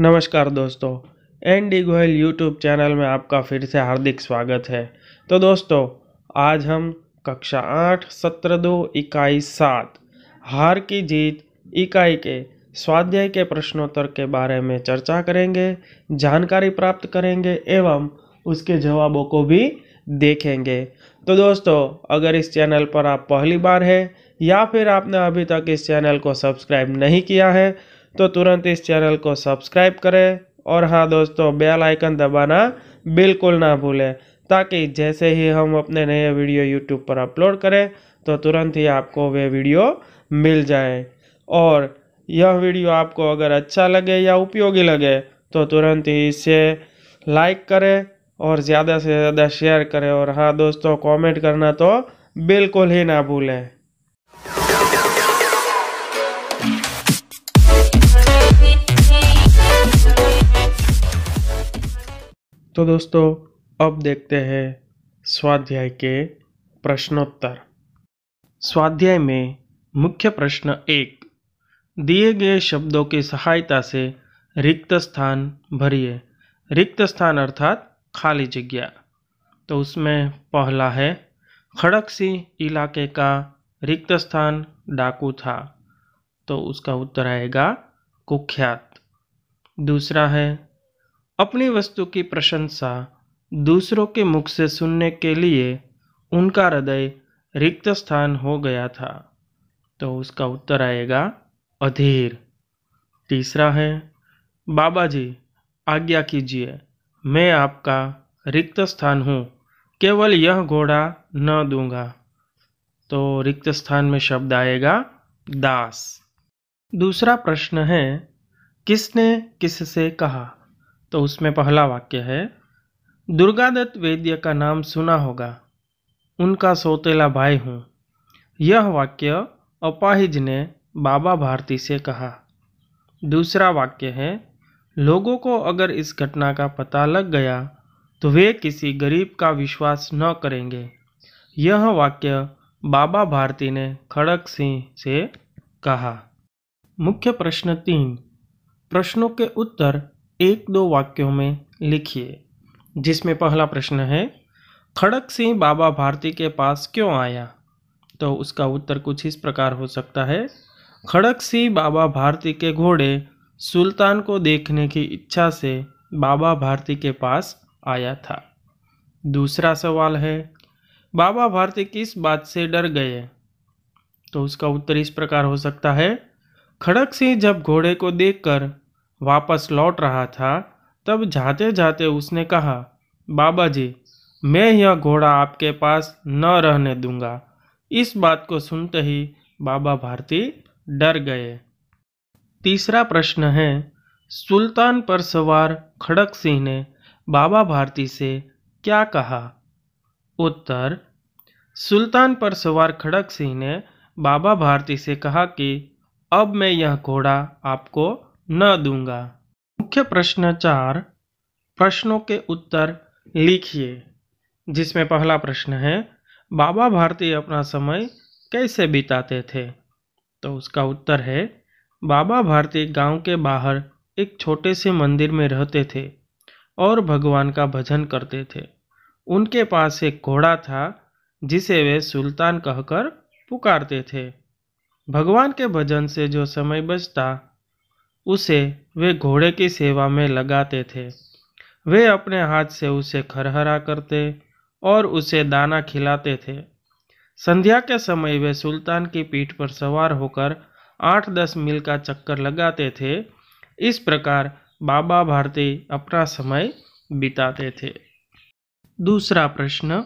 नमस्कार दोस्तों N D Goyal YouTube channel में आपका फिर से हार्दिक स्वागत है तो दोस्तों आज हम कक्षा आठ सत्र दो इकाई सात हार की जीत इकाई के स्वाध्याय के प्रश्नोत्तर के बारे में चर्चा करेंगे जानकारी प्राप्त करेंगे एवं उसके जवाबों को भी देखेंगे तो दोस्तों अगर इस चैनल पर आप पहली बार हैं या फिर आपने अभी तक इस चैनल को सब्सक्राइब नहीं किया है तो तुरंत इस चैनल को सब्सक्राइब करें और हाँ दोस्तों बेल आइकन दबाना बिल्कुल ना भूलें ताकि जैसे ही हम अपने नए वीडियो यूट्यूब पर अपलोड करें तो तुरंत ही आपको वे वीडियो मिल जाए और यह वीडियो आपको अगर अच्छा लगे या उपयोगी लगे तो तुरंत ही इसे लाइक करें और ज़्यादा से ज़्यादा शेयर करें और हाँ दोस्तों कमेंट करना तो बिल्कुल ही ना भूलें तो दोस्तों अब देखते हैं स्वाध्याय के प्रश्नोत्तर स्वाध्याय में मुख्य प्रश्न एक दिए गए शब्दों की सहायता से रिक्त स्थान भरिए रिक्त स्थान अर्थात खाली जगह तो उसमें पहला है खड़कसी इलाके का रिक्त स्थान डाकू था तो उसका उत्तर आएगा कुख्यात दूसरा है अपनी वस्तु की प्रशंसा दूसरों के मुख से सुनने के लिए उनका हृदय रिक्त स्थान हो गया था तो उसका उत्तर आएगा अधीर तीसरा है बाबा जी आज्ञा कीजिए मैं आपका रिक्त स्थान हूँ केवल यह घोड़ा न दूंगा तो रिक्त स्थान में शब्द आएगा दास दूसरा प्रश्न है किसने किससे कहा तो उसमें पहला वाक्य है दुर्गादत्त वैद्य का नाम सुना होगा उनका सोतेला भाई हूँ यह वाक्य अपाहिज ने बाबा भारती से कहा दूसरा वाक्य है लोगों को अगर इस घटना का पता लग गया तो वे किसी गरीब का विश्वास न करेंगे यह वाक्य बाबा भारती ने खड़क सिंह से कहा मुख्य प्रश्न तीन प्रश्नों के उत्तर एक दो वाक्यों में लिखिए जिसमें पहला प्रश्न है खड़क सिंह बाबा भारती के पास क्यों आया तो उसका उत्तर कुछ इस प्रकार हो सकता है खड़क सिंह बाबा भारती के घोड़े सुल्तान को देखने की इच्छा से बाबा भारती के पास आया था दूसरा सवाल है बाबा भारती किस बात से डर गए तो उसका उत्तर इस प्रकार हो सकता है खड़क सिंह जब घोड़े को देखकर वापस लौट रहा था तब जाते जाते उसने कहा बाबा जी मैं यह घोड़ा आपके पास न रहने दूंगा इस बात को सुनते ही बाबा भारती डर गए तीसरा प्रश्न है सुल्तान पर सवार खड़क सिंह ने बाबा भारती से क्या कहा उत्तर सुल्तान पर सवार खड़क सिंह ने बाबा भारती से कहा कि अब मैं यह घोड़ा आपको न दूंगा मुख्य प्रश्न चार प्रश्नों के उत्तर लिखिए जिसमें पहला प्रश्न है बाबा भारती अपना समय कैसे बिताते थे तो उसका उत्तर है बाबा भारती गांव के बाहर एक छोटे से मंदिर में रहते थे और भगवान का भजन करते थे उनके पास एक घोड़ा था जिसे वे सुल्तान कहकर पुकारते थे भगवान के भजन से जो समय बचता उसे वे घोड़े की सेवा में लगाते थे वे अपने हाथ से उसे खरहरा करते और उसे दाना खिलाते थे संध्या के समय वे सुल्तान की पीठ पर सवार होकर आठ दस मील का चक्कर लगाते थे इस प्रकार बाबा भारती अपना समय बिताते थे दूसरा प्रश्न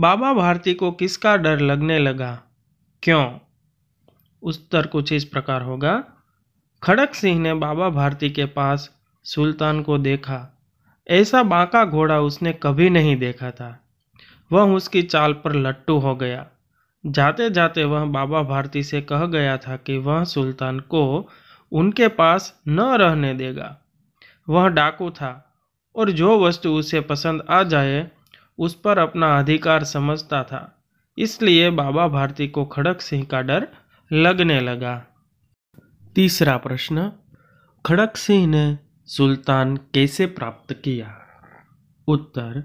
बाबा भारती को किसका डर लगने लगा क्यों उत्तर कुछ इस प्रकार होगा खड़क सिंह ने बाबा भारती के पास सुल्तान को देखा ऐसा बांका घोड़ा उसने कभी नहीं देखा था वह उसकी चाल पर लट्टू हो गया जाते जाते वह बाबा भारती से कह गया था कि वह सुल्तान को उनके पास न रहने देगा वह डाकू था और जो वस्तु उसे पसंद आ जाए उस पर अपना अधिकार समझता था इसलिए बाबा भारती को खड़क सिंह का डर लगने लगा तीसरा प्रश्न खड़क सिंह ने सुल्तान कैसे प्राप्त किया उत्तर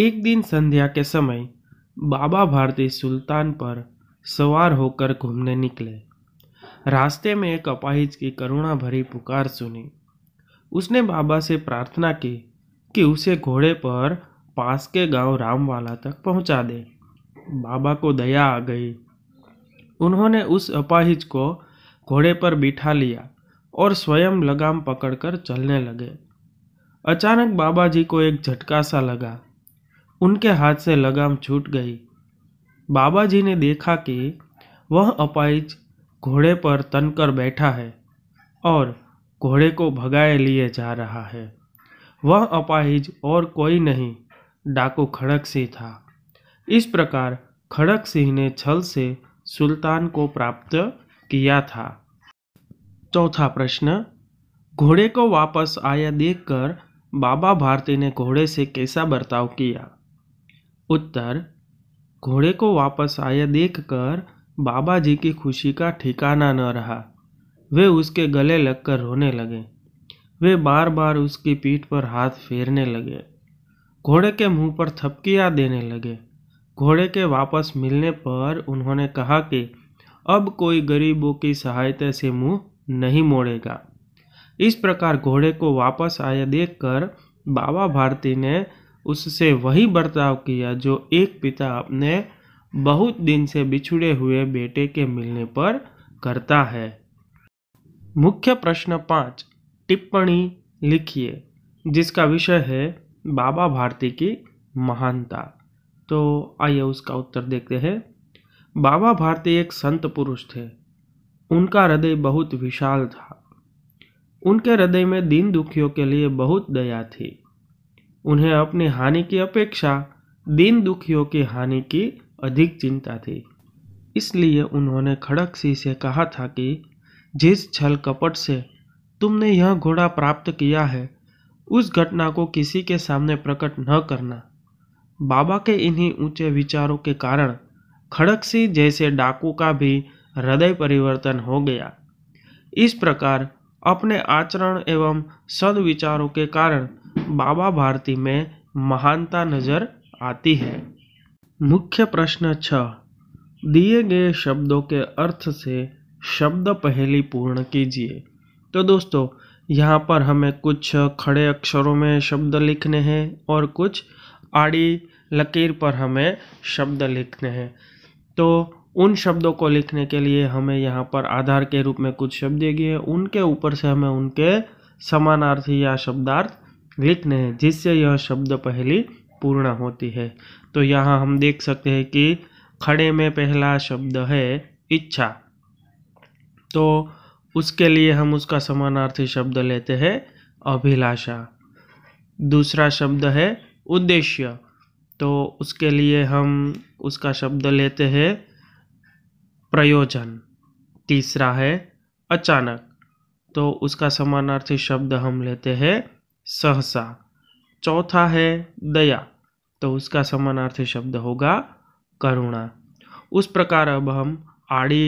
एक दिन संध्या के समय बाबा भारती सुल्तान पर सवार होकर घूमने निकले रास्ते में एक अपाहिज की करुणा भरी पुकार सुनी उसने बाबा से प्रार्थना की कि उसे घोड़े पर पास के गांव रामवाला तक पहुंचा दे बाबा को दया आ गई उन्होंने उस अपाहिज को घोड़े पर बिठा लिया और स्वयं लगाम पकड़कर चलने लगे अचानक बाबा जी को एक झटका सा लगा उनके हाथ से लगाम छूट गई बाबा जी ने देखा कि वह अपाइज घोड़े पर तनकर बैठा है और घोड़े को भगाए लिए जा रहा है वह अपाहिज और कोई नहीं डाकू खड़क सिंह था इस प्रकार खड़क सिंह ने छल से सुल्तान को प्राप्त किया था चौथा प्रश्न घोड़े को वापस आया देखकर बाबा भारती ने घोड़े से कैसा बर्ताव किया उत्तर घोड़े को वापस आया देखकर बाबा जी की खुशी का ठिकाना न रहा वे उसके गले लगकर रोने लगे वे बार बार उसकी पीठ पर हाथ फेरने लगे घोड़े के मुंह पर थपकियाँ देने लगे घोड़े के वापस मिलने पर उन्होंने कहा कि अब कोई गरीबों की सहायता से मुंह नहीं मोड़ेगा इस प्रकार घोड़े को वापस आया देखकर बाबा भारती ने उससे वही बर्ताव किया जो एक पिता अपने बहुत दिन से बिछुड़े हुए बेटे के मिलने पर करता है मुख्य प्रश्न पाँच टिप्पणी लिखिए जिसका विषय है बाबा भारती की महानता तो आइए उसका उत्तर देखते हैं बाबा भारती एक संत पुरुष थे उनका हृदय बहुत विशाल था उनके हृदय में दीन दुखियों के लिए बहुत दया थी उन्हें अपनी हानि की अपेक्षा दीन दुखियों की हानि की अधिक चिंता थी इसलिए उन्होंने खड़क सिंह से कहा था कि जिस छल कपट से तुमने यह घोड़ा प्राप्त किया है उस घटना को किसी के सामने प्रकट न करना बाबा के इन्हीं ऊंचे विचारों के कारण खड़क सिंह जैसे डाकू का भी हृदय परिवर्तन हो गया इस प्रकार अपने आचरण एवं सदविचारों के कारण बाबा भारती में महानता नजर आती है मुख्य प्रश्न छ दिए गए शब्दों के अर्थ से शब्द पहली पूर्ण कीजिए तो दोस्तों यहाँ पर हमें कुछ खड़े अक्षरों में शब्द लिखने हैं और कुछ आड़ी लकीर पर हमें शब्द लिखने हैं तो उन शब्दों को लिखने के लिए हमें यहाँ पर आधार के रूप में कुछ शब्द दिए गए हैं उनके ऊपर से हमें उनके समानार्थी या शब्दार्थ लिखने हैं जिससे यह शब्द पहली पूर्ण होती है तो यहाँ हम देख सकते हैं कि खड़े में पहला शब्द है इच्छा तो उसके लिए हम उसका समानार्थी शब्द लेते हैं अभिलाषा दूसरा शब्द है उद्देश्य तो उसके लिए हम उसका शब्द लेते हैं प्रयोजन तीसरा है अचानक तो उसका समानार्थी शब्द हम लेते हैं सहसा चौथा है दया तो उसका समानार्थी शब्द होगा करुणा उस प्रकार अब हम आड़ी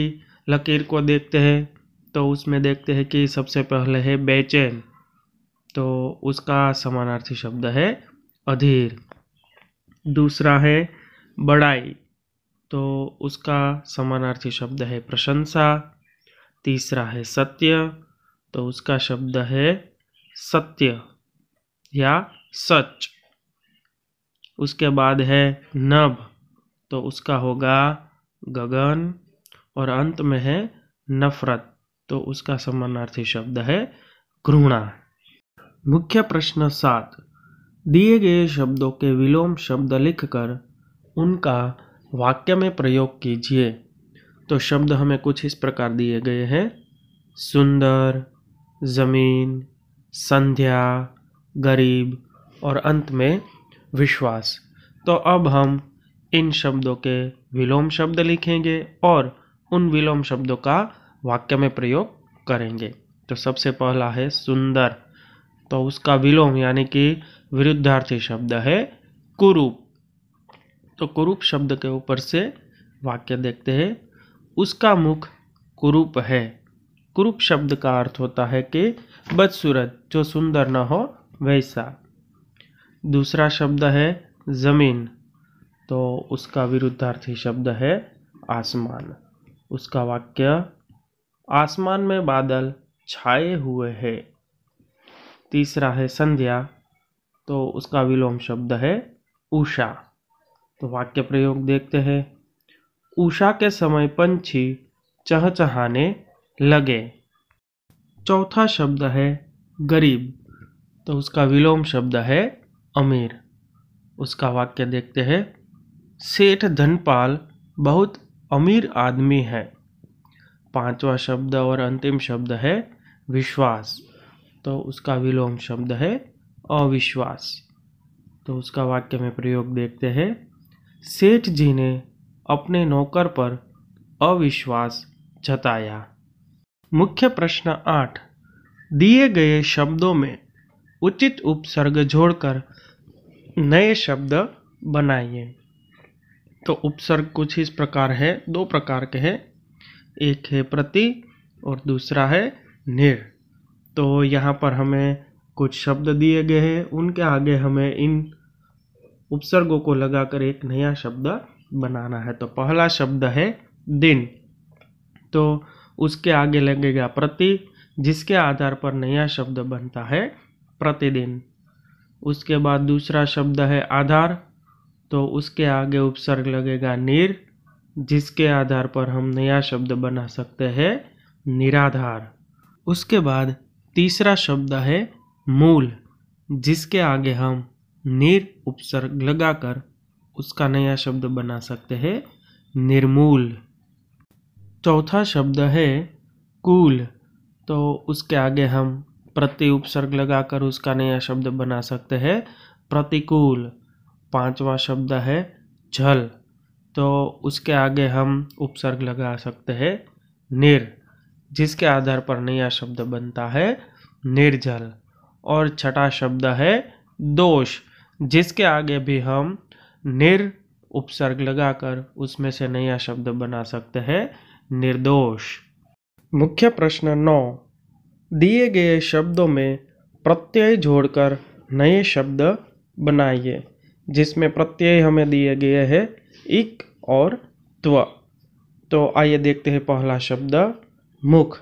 लकीर को देखते हैं तो उसमें देखते हैं कि सबसे पहले है बेचैन तो उसका समानार्थी शब्द है अधीर दूसरा है बढ़ाई तो उसका समानार्थी शब्द है प्रशंसा तीसरा है सत्य तो उसका शब्द है सत्य या सच उसके बाद है नभ तो उसका होगा गगन और अंत में है नफरत तो उसका समानार्थी शब्द है घृणा मुख्य प्रश्न सात दिए गए शब्दों के विलोम शब्द लिखकर उनका वाक्य में प्रयोग कीजिए तो शब्द हमें कुछ इस प्रकार दिए गए हैं सुंदर ज़मीन संध्या गरीब और अंत में विश्वास तो अब हम इन शब्दों के विलोम शब्द लिखेंगे और उन विलोम शब्दों का वाक्य में प्रयोग करेंगे तो सबसे पहला है सुंदर तो उसका विलोम यानी कि विरुद्धार्थी शब्द है कुरूप तो कुरूप शब्द के ऊपर से वाक्य देखते हैं उसका मुख कुरूप है कुरूप शब्द का अर्थ होता है कि बदसूरत जो सुंदर न हो वैसा दूसरा शब्द है ज़मीन तो उसका विरुद्धार्थी शब्द है आसमान उसका वाक्य आसमान में बादल छाए हुए है तीसरा है संध्या तो उसका विलोम शब्द है उषा तो वाक्य प्रयोग देखते हैं उषा के समय पंछी चहचहाने लगे चौथा शब्द है गरीब तो उसका विलोम शब्द है अमीर उसका वाक्य देखते हैं सेठ धनपाल बहुत अमीर आदमी है पांचवा शब्द और अंतिम शब्द है विश्वास तो उसका विलोम शब्द है अविश्वास तो उसका वाक्य में प्रयोग देखते हैं सेठ जी ने अपने नौकर पर अविश्वास जताया मुख्य प्रश्न आठ दिए गए शब्दों में उचित उपसर्ग जोड़कर नए शब्द बनाइए तो उपसर्ग कुछ इस प्रकार है दो प्रकार के हैं एक है प्रति और दूसरा है निर तो यहाँ पर हमें कुछ शब्द दिए गए हैं उनके आगे हमें इन उपसर्गों को लगाकर एक नया शब्द बनाना है तो पहला शब्द है दिन तो उसके आगे लगेगा प्रति जिसके आधार पर नया शब्द बनता है प्रतिदिन उसके बाद दूसरा शब्द है आधार तो उसके आगे उपसर्ग लगेगा निर जिसके आधार पर हम नया शब्द बना सकते हैं निराधार उसके बाद तीसरा शब्द है मूल जिसके आगे हम निर उपसर्ग लगाकर उसका नया शब्द बना सकते हैं निर्मूल चौथा शब्द है कूल तो उसके आगे हम प्रति उपसर्ग लगाकर उसका नया शब्द बना सकते हैं प्रतिकूल पांचवा शब्द है झल तो उसके आगे हम उपसर्ग लगा सकते हैं निर जिसके आधार पर नया शब्द बनता है निर्जल और छठा शब्द है दोष जिसके आगे भी हम निर उपसर्ग लगाकर उसमें से नया शब्द बना सकते हैं निर्दोष मुख्य प्रश्न नौ दिए गए शब्दों में प्रत्यय जोड़कर नए शब्द बनाइए जिसमें प्रत्यय हमें दिए गए हैं इक और त्व तो आइए देखते हैं पहला शब्द मुख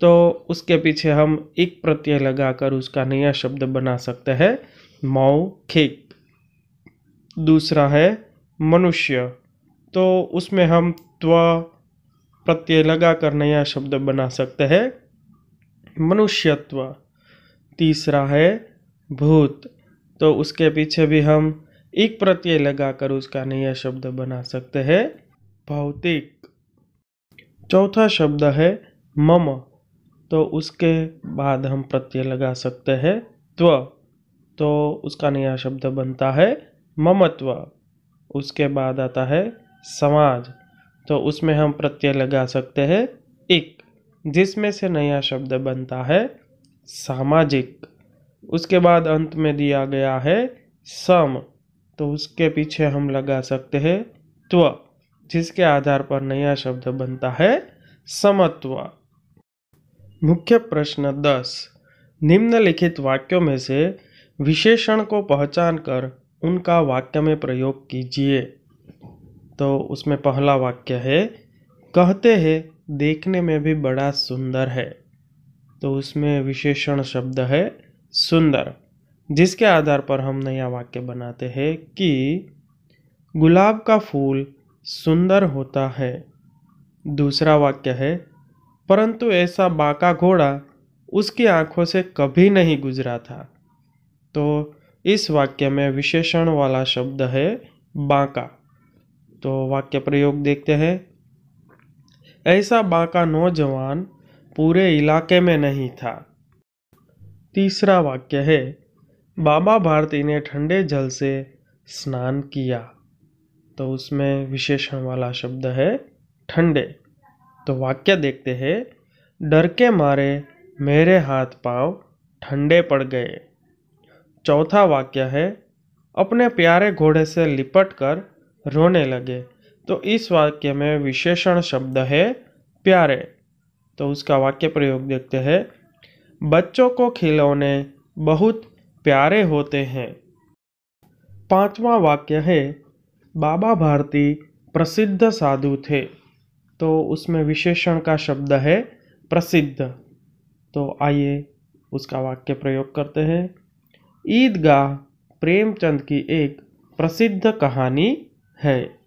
तो उसके पीछे हम एक प्रत्यय लगाकर उसका नया शब्द बना सकते हैं मौखिक दूसरा है मनुष्य तो उसमें हम त्व प्रत्यय लगाकर नया शब्द बना सकते हैं मनुष्यत्व तीसरा है भूत तो उसके पीछे भी हम एक प्रत्यय लगाकर उसका नया शब्द बना सकते हैं भौतिक चौथा शब्द है मम तो उसके बाद हम प्रत्यय लगा सकते हैं त्व तो उसका नया शब्द बनता है ममत्व उसके बाद आता है समाज तो उसमें हम प्रत्यय लगा सकते हैं इक जिसमें से नया शब्द बनता है सामाजिक उसके बाद अंत में दिया गया है सम तो उसके पीछे हम लगा सकते हैं त्व जिसके आधार पर नया शब्द बनता है समत्व मुख्य प्रश्न दस निम्नलिखित वाक्यों में से विशेषण को पहचान कर उनका वाक्य में प्रयोग कीजिए तो उसमें पहला वाक्य है कहते हैं देखने में भी बड़ा सुंदर है तो उसमें विशेषण शब्द है सुंदर जिसके आधार पर हम नया वाक्य बनाते हैं कि गुलाब का फूल सुंदर होता है दूसरा वाक्य है परंतु ऐसा बाका घोड़ा उसकी आंखों से कभी नहीं गुजरा था तो इस वाक्य में विशेषण वाला शब्द है बाका तो वाक्य प्रयोग देखते हैं ऐसा बाका नौजवान पूरे इलाके में नहीं था तीसरा वाक्य है बाबा भारती ने ठंडे जल से स्नान किया तो उसमें विशेषण वाला शब्द है ठंडे तो वाक्य देखते हैं डर के मारे मेरे हाथ पाँव ठंडे पड़ गए चौथा वाक्य है अपने प्यारे घोड़े से लिपट कर रोने लगे तो इस वाक्य में विशेषण शब्द है प्यारे तो उसका वाक्य प्रयोग देखते हैं बच्चों को खिलौने बहुत प्यारे होते हैं पांचवा वाक्य है बाबा भारती प्रसिद्ध साधु थे तो उसमें विशेषण का शब्द है प्रसिद्ध तो आइए उसका वाक्य प्रयोग करते हैं ईदगाह प्रेमचंद की एक प्रसिद्ध कहानी है